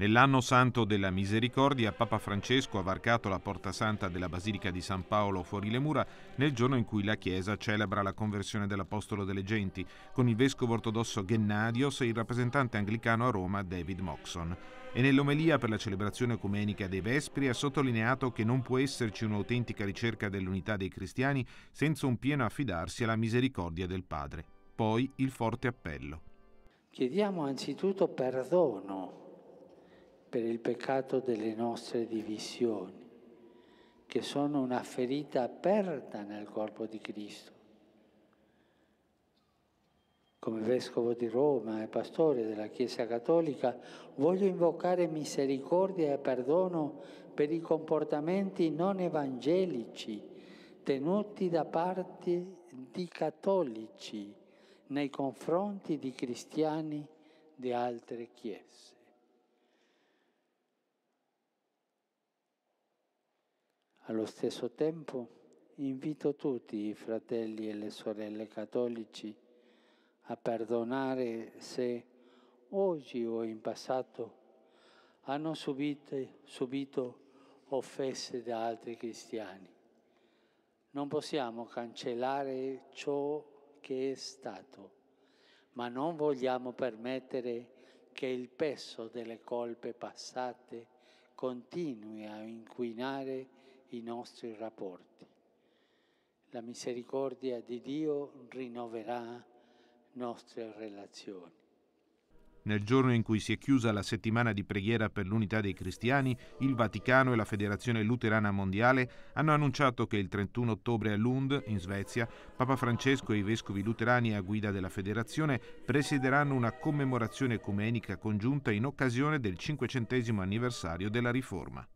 Nell'anno santo della misericordia, Papa Francesco ha varcato la porta santa della Basilica di San Paolo fuori le mura nel giorno in cui la Chiesa celebra la conversione dell'Apostolo delle Genti, con il vescovo ortodosso Gennadios e il rappresentante anglicano a Roma David Moxon. E nell'omelia per la celebrazione ecumenica dei Vespri ha sottolineato che non può esserci un'autentica ricerca dell'unità dei cristiani senza un pieno affidarsi alla misericordia del Padre. Poi il forte appello. Chiediamo anzitutto perdono per il peccato delle nostre divisioni, che sono una ferita aperta nel corpo di Cristo. Come vescovo di Roma e pastore della Chiesa Cattolica, voglio invocare misericordia e perdono per i comportamenti non evangelici tenuti da parte di cattolici nei confronti di cristiani di altre chiese. Allo stesso tempo invito tutti i fratelli e le sorelle cattolici a perdonare se oggi o in passato hanno subite, subito offese da altri cristiani. Non possiamo cancellare ciò che è stato, ma non vogliamo permettere che il peso delle colpe passate continui a inquinare il i nostri rapporti. La misericordia di Dio rinnoverà nostre relazioni. Nel giorno in cui si è chiusa la settimana di preghiera per l'unità dei cristiani, il Vaticano e la Federazione Luterana Mondiale hanno annunciato che il 31 ottobre a Lund, in Svezia, Papa Francesco e i vescovi luterani a guida della Federazione presiederanno una commemorazione ecumenica congiunta in occasione del 500 anniversario della Riforma.